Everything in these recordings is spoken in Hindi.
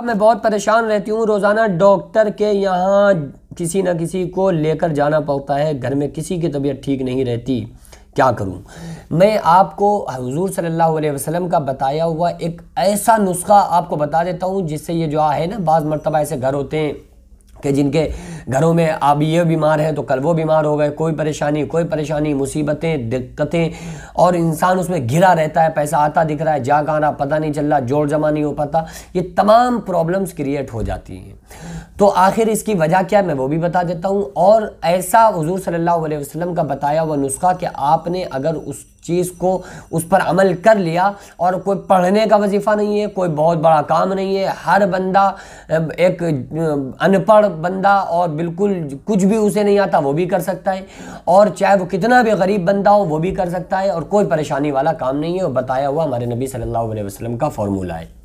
अब मैं बहुत परेशान रहती हूँ रोज़ाना डॉक्टर के यहाँ किसी ना किसी को लेकर जाना पड़ता है घर में किसी की तबीयत ठीक नहीं रहती क्या करूँ मैं आपको हजूर सल्ला वसलम का बताया हुआ एक ऐसा नुस्खा आपको बता देता हूँ जिससे ये जो है ना बाज़ मरतबा ऐसे घर होते हैं कि जिनके घरों में अब ये बीमार हैं तो कल वो बीमार हो गए कोई परेशानी कोई परेशानी मुसीबतें दिक्कतें और इंसान उसमें घिरा रहता है पैसा आता दिख रहा है जा रहा पता नहीं चल रहा जोड़ जमा नहीं हो पाता ये तमाम प्रॉब्लम्स क्रिएट हो जाती हैं तो आखिर इसकी वजह क्या है मैं वो भी बता देता हूँ और ऐसा हजूर सल्ला वसलम का बताया हुआ नुस्खा कि आपने अगर उस चीज़ को उस पर अमल कर लिया और कोई पढ़ने का वजीफ़ा नहीं है कोई बहुत बड़ा काम नहीं है हर बंदा एक अनपढ़ बंदा और बिल्कुल कुछ भी उसे नहीं आता वो भी कर सकता है और चाहे वो कितना भी गरीब बंदा हो वो भी कर सकता है और कोई परेशानी वाला काम नहीं है और बताया हुआ हमारे नबी सल्लल्लाहु अलैहि वसल्लम का फार्मूला है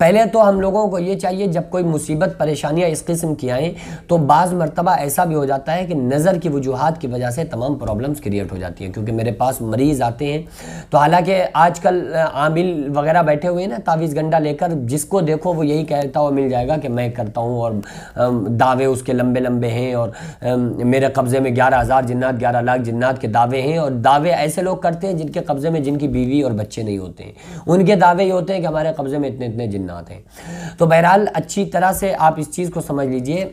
पहले तो हम लोगों को ये चाहिए जब कोई मुसीबत परेशानियाँ इस किस्म की आएँ तो बाज़ मरतबा ऐसा भी हो जाता है कि नज़र की वजूहत की वजह से तमाम प्रॉब्लम्स क्रिएट हो जाती हैं क्योंकि मेरे पास मरीज़ आते हैं तो हालांकि आजकल आमिल वगैरह बैठे हुए हैं ना तावीज़ गंडा लेकर जिसको देखो वो यही कहता हुआ मिल जाएगा कि मैं करता हूँ और दावे उसके लंबे लंबे हैं और मेरे कब्ज़े में ग्यारह हज़ार जिन्नात ग्यारह लाख जिन्नात के दावे हैं और दावे ऐसे लोग करते हैं जिनके कब्ज़े में जिनकी बीवी और बच्चे नहीं होते हैं उनके दावे ये होते हैं कि हमारे कब्ज़े में इतने इतने जिन्ना ना दें तो बहरहाल अच्छी तरह से आप इस चीज़ को समझ लीजिए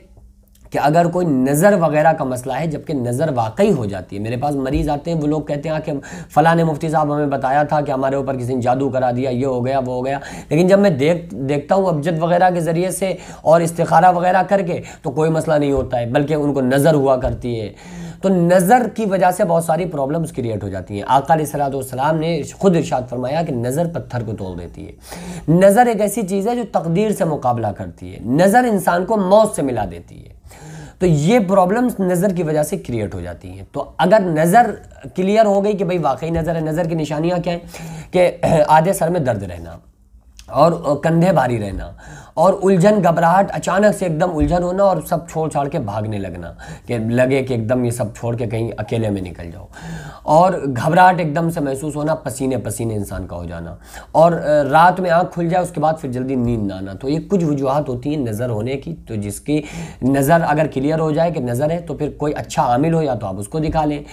कि अगर कोई नज़र वगैरह का मसला है जबकि नज़र वाकई हो जाती है मेरे पास मरीज़ आते हैं वो लोग कहते हैं कि फ़लाँ ने मुफ्ती साहब हमें बताया था कि हमारे ऊपर किसी ने जादू करा दिया ये हो गया वो हो गया लेकिन जब मैं देख देखता हूँ अबजद वगैरह के ज़रिए से और इस्तारा वगैरह करके तो कोई मसला नहीं होता है बल्कि उनको नज़र हुआ करती है तो नज़र की वजह से बहुत सारी प्रॉब्लम्स क्रिएट हो जाती हैं आका सलाम ने खुद इर्शाद फरमाया कि नज़र पत्थर को तोड़ देती है नज़र एक ऐसी चीज़ है जो तकदीर से मुकाबला करती है नज़र इंसान को मौत से मिला देती है तो ये प्रॉब्लम्स नज़र की वजह से क्रिएट हो जाती हैं तो अगर नज़र क्लियर हो गई कि भाई वाकई नज़र है नज़र की निशानियाँ क्या हैं कि आधे सर में दर्द रहना और कंधे भारी रहना और उलझन घबराहट अचानक से एकदम उलझन होना और सब छोड़ छाड़ के भागने लगना कि लगे कि एकदम ये सब छोड़ के कहीं अकेले में निकल जाओ और घबराहट एकदम से महसूस होना पसीने पसीने इंसान का हो जाना और रात में आँख खुल जाए उसके बाद फिर जल्दी नींद ना आना तो ये कुछ वजूहत होती हैं नज़र होने की तो जिसकी नज़र अगर क्लियर हो जाए कि नज़र है तो फिर कोई अच्छा आमिल हो या तो आप उसको दिखा लें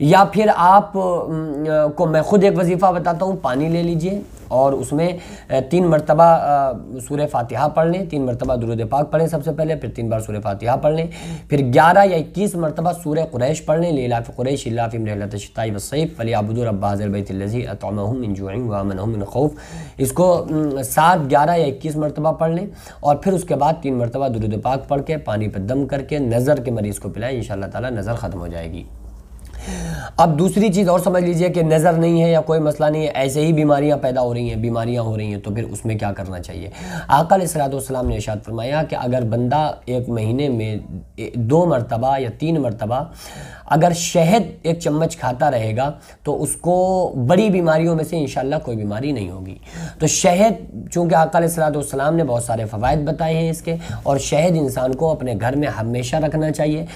या फिर आप को मैं ख़ुद एक वजीफ़ा बताता हूँ पानी ले लीजिए और उसमें तीन मरतबा सूर्य फातिहा पढ़ लें तीन मरतबा दुरुद पाक पढ़ें सबसे पहले फिर तीन बार सूर्य फातिहा पढ़ लें फिर ग्यारह या इक्कीस मरतबा सूर्य कुरैश पढ़ लें लाफ़ कुरैश इलाफ़िम रहलतशाई वसैफ़ अली अबूदरब्बाज़रबैतलजी अतमन खौफ इसको सात ग्यारह या इक्कीस मरतबा पढ़ लें और फिर उसके बाद तीन मरतबा दुरुद पाक पढ़ के पानी पर दम करके नज़र के मरीज़ को पिलाएं इन ताला नज़र ख़त्म हो जाएगी अब दूसरी चीज़ और समझ लीजिए कि नज़र नहीं है या कोई मसला नहीं है ऐसे ही बीमारियां पैदा हो रही हैं बीमारियां हो रही हैं तो फिर उसमें क्या करना चाहिए आकल सलातम ने इशाद फरमाया कि अगर बंदा एक महीने में दो मरतबा या तीन मरतबा अगर शहद एक चम्मच खाता रहेगा तो उसको बड़ी बीमारियों में से इन कोई बीमारी नहीं होगी तो शहद चूँकि आकल सलातम ने बहुत सारे फ़वाद बताए हैं इसके और शहद इंसान को अपने घर में हमेशा रखना चाहिए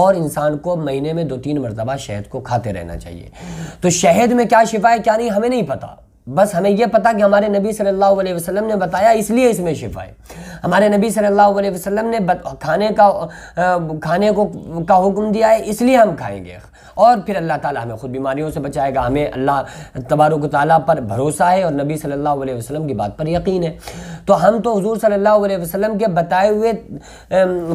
और इंसान को महीने में दो तीन मरतबा शहद को खाता खाते रहना चाहिए तो शहद में क्या शिफा है क्या नहीं हमें नहीं पता बस हमें यह पता कि हमारे नबी सल्लल्लाहु अलैहि वसल्लम ने बताया इसलिए इसमें शिफा है हमारे नबी सल्लल्लाहु अलैहि वसल्लम ने खाने का खाने को का हुक्म दिया है इसलिए हम खाएंगे और फिर अल्लाह ताला हमें ख़ुद बीमारियों से बचाएगा हमें अल्लाह तबारक ताली पर भरोसा है और नबी सल्लल्लाहु अलैहि वसल्लम की बात पर यकीन है तो हम तो हजूर सल्ला वसलम के बताए हुए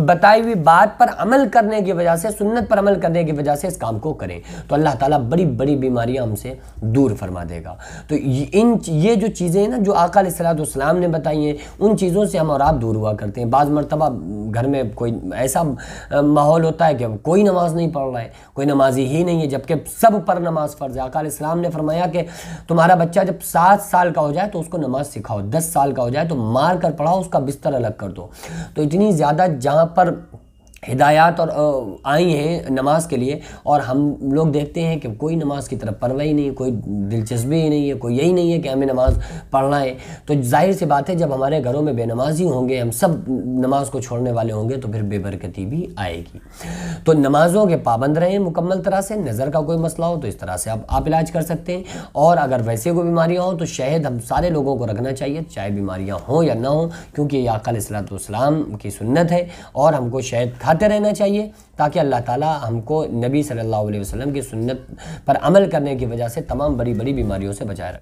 बताई हुई बात पर अमल करने की वजह से सुन्नत पर अमल करने की वजह से इस काम को करें तो अल्लाह ताली बड़ी बड़ी बीमारियाँ हमसे दूर फरमा देगा तो इन ये जो चीज़ें हैं ना जो आकाम ने बताई हैं उन चीज़ों से हम और आप दूर हुआ करते हैं बाज़ मरतबा घर में कोई ऐसा माहौल होता है कि कोई नमाज़ नहीं पढ़ रहा है कोई नमाजी ही नहीं है जबकि सब पर नमाज फ़र्ज़ है अकाल इस्लाम ने फरमाया कि तुम्हारा बच्चा जब सात साल का हो जाए तो उसको नमाज़ सिखाओ दस साल का हो जाए तो मार कर पढ़ाओ उसका बिस्तर अलग कर दो तो इतनी ज़्यादा जहाँ पर हिदायत और आई हैं नमाज़ के लिए और हम लोग देखते हैं कि कोई नमाज़ की तरफ परवाही नहीं कोई दिलचस्पी ही नहीं है कोई यही नहीं है कि हमें नमाज़ पढ़ना है तो जाहिर सी बात है जब हमारे घरों में बेनमाजी होंगे हम सब नमाज़ को छोड़ने वाले होंगे तो फिर बेबरकती भी आएगी तो नमाज़ों के पाबंद रहें मुकम्मल तरह से नज़र का कोई मसला हो तो इस तरह से आप आप इलाज कर सकते हैं और अगर वैसे कोई बीमारियाँ हों तो शहद हम सारे लोगों को रखना चाहिए चाहे बीमारियाँ हों या ना हों क्योंकि ये अकल असलात की सुन्नत है और हमको शहद खाते रहना चाहिए ताकि अल्लाह ताला हमको नबी सल्लल्लाहु अलैहि वसल्लम की सुन्नत पर अमल करने की वजह से तमाम बड़ी बड़ी बीमारियों से बचाए रखें